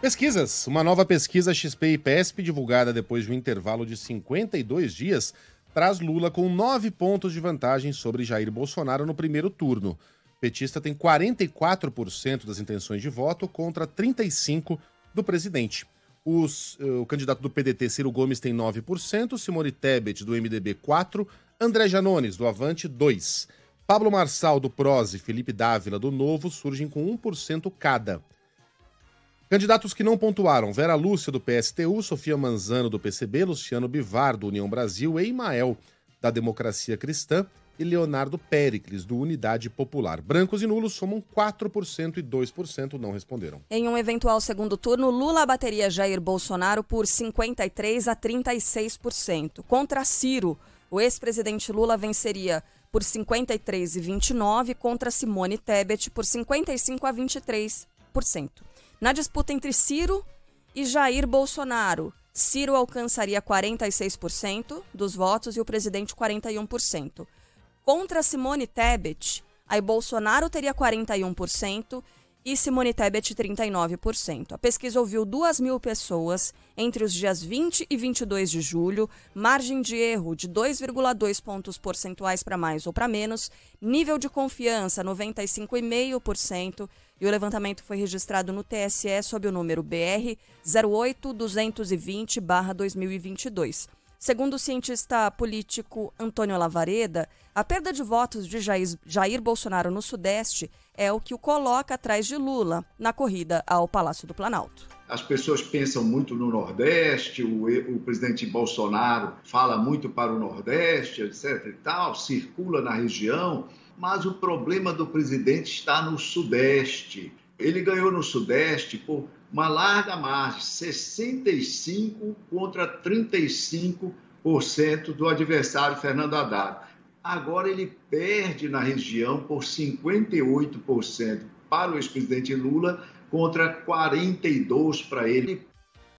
Pesquisas. Uma nova pesquisa XP e PESP, divulgada depois de um intervalo de 52 dias, traz Lula com 9 pontos de vantagem sobre Jair Bolsonaro no primeiro turno. petista tem 44% das intenções de voto contra 35% do presidente. Os, eh, o candidato do PDT, Ciro Gomes, tem 9%, Simone Tebet, do MDB, 4%, André Janones, do Avante, 2%. Pablo Marçal, do PROS, e Felipe Dávila, do Novo, surgem com 1% cada. Candidatos que não pontuaram: Vera Lúcia, do PSTU, Sofia Manzano, do PCB, Luciano Bivar, do União Brasil, Eimael, da Democracia Cristã e Leonardo Péricles, do Unidade Popular. Brancos e nulos somam 4% e 2% não responderam. Em um eventual segundo turno, Lula bateria Jair Bolsonaro por 53% a 36%. Contra Ciro, o ex-presidente Lula venceria por 53 e 29 contra Simone Tebet por 55 a 23. Na disputa entre Ciro e Jair Bolsonaro, Ciro alcançaria 46% dos votos e o presidente 41%. Contra Simone Tebet, aí Bolsonaro teria 41%, e Simone Tebet 39%. A pesquisa ouviu 2 mil pessoas entre os dias 20 e 22 de julho, margem de erro de 2,2 pontos percentuais para mais ou para menos, nível de confiança 95,5%, e o levantamento foi registrado no TSE sob o número BR 08220-2022. Segundo o cientista político Antônio Lavareda, a perda de votos de Jair Bolsonaro no Sudeste é o que o coloca atrás de Lula na corrida ao Palácio do Planalto. As pessoas pensam muito no Nordeste, o, o presidente Bolsonaro fala muito para o Nordeste, etc. e tal, circula na região, mas o problema do presidente está no Sudeste ele ganhou no Sudeste por uma larga margem, 65 contra 35 do adversário Fernando Haddad. Agora ele perde na região por 58% para o ex-presidente Lula contra 42 para ele. Ele